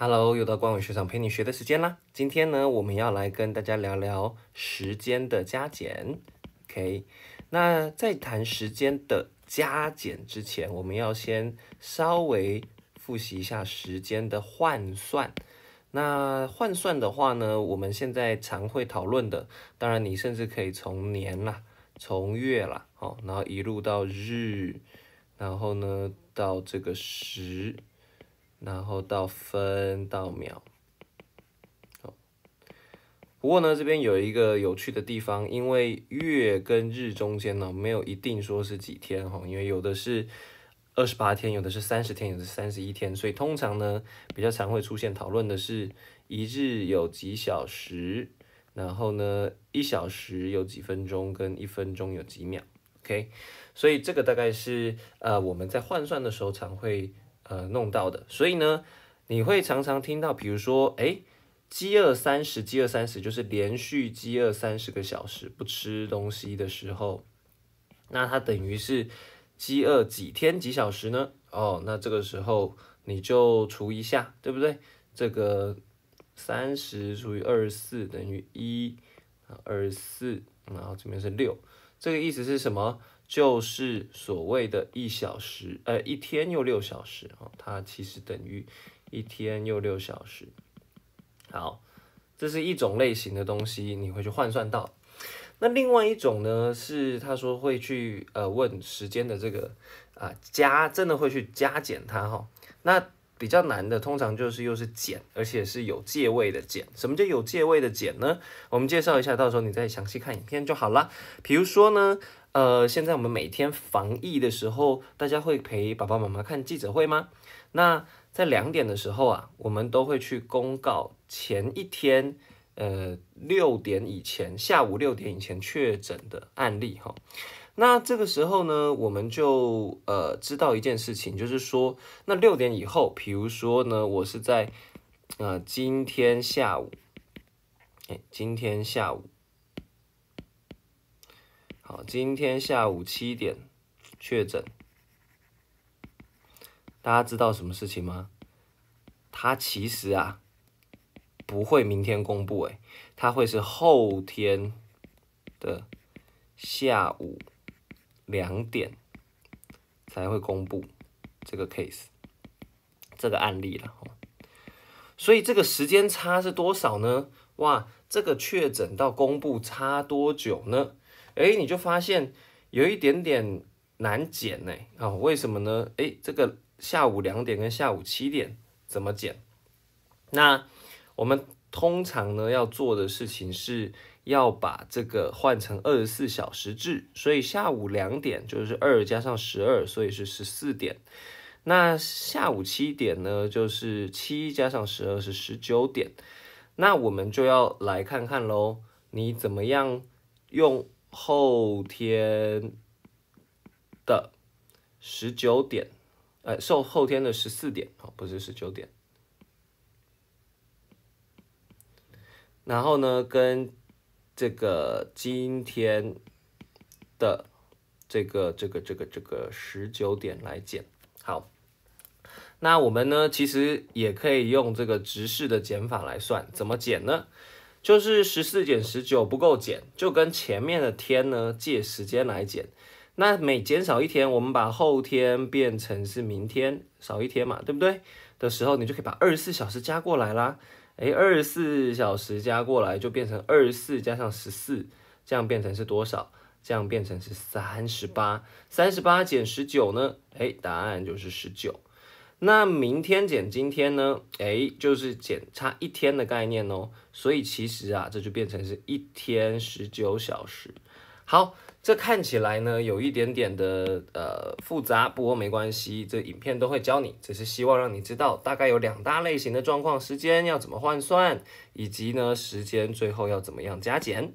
Hello，又到关伟学长陪你学的时间啦。今天呢，我们要来跟大家聊聊时间的加减，OK？那在谈时间的加减之前，我们要先稍微复习一下时间的换算。那换算的话呢，我们现在常会讨论的，当然你甚至可以从年啦，从月啦，哦，然后一路到日，然后呢到这个时。然后到分到秒，好。不过呢，这边有一个有趣的地方，因为月跟日中间呢没有一定说是几天哈，因为有的是二十八天，有的是三十天，有的是三十一天，所以通常呢比较常会出现讨论的是一日有几小时，然后呢一小时有几分钟，跟一分钟有几秒。OK，所以这个大概是呃我们在换算的时候常会。呃，弄到的，所以呢，你会常常听到，比如说，哎，饥饿三十，饥饿三十，就是连续饥饿三十个小时不吃东西的时候，那它等于是饥饿几天几小时呢？哦，那这个时候你就除一下，对不对？这个三十除以二十四等于一，二十四，然后这边是六，这个意思是什么？就是所谓的一小时，呃，一天又六小时，哈，它其实等于一天又六小时。好，这是一种类型的东西，你会去换算到。那另外一种呢，是他说会去，呃，问时间的这个啊加，真的会去加减它，哈。那比较难的，通常就是又是减，而且是有借位的减。什么叫有借位的减呢？我们介绍一下，到时候你再详细看影片就好了。比如说呢。呃，现在我们每天防疫的时候，大家会陪爸爸妈妈看记者会吗？那在两点的时候啊，我们都会去公告前一天，呃，六点以前，下午六点以前确诊的案例哈。那这个时候呢，我们就呃知道一件事情，就是说，那六点以后，比如说呢，我是在呃今天下午，哎，今天下午。好，今天下午七点确诊，大家知道什么事情吗？他其实啊不会明天公布，哎，他会是后天的下午两点才会公布这个 case，这个案例了。所以这个时间差是多少呢？哇，这个确诊到公布差多久呢？哎，你就发现有一点点难减呢，啊，为什么呢？哎，这个下午两点跟下午七点怎么减？那我们通常呢要做的事情是要把这个换成二十四小时制，所以下午两点就是二加上十二，所以是十四点。那下午七点呢就是七加上十二是十九点。那我们就要来看看喽，你怎么样用？后天的十九点，呃，受后天的十四点啊，不是十九点。然后呢，跟这个今天的这个这个这个这个十九点来减。好，那我们呢，其实也可以用这个直视的减法来算，怎么减呢？就是十四减十九不够减，就跟前面的天呢借时间来减。那每减少一天，我们把后天变成是明天少一天嘛，对不对？的时候，你就可以把二十四小时加过来啦。诶，二十四小时加过来就变成二十四加上十四，这样变成是多少？这样变成是三十八。三十八减十九呢？诶，答案就是十九。那明天减今天呢？哎，就是减差一天的概念哦。所以其实啊，这就变成是一天十九小时。好，这看起来呢有一点点的呃复杂，不过没关系，这影片都会教你。只是希望让你知道，大概有两大类型的状况，时间要怎么换算，以及呢时间最后要怎么样加减。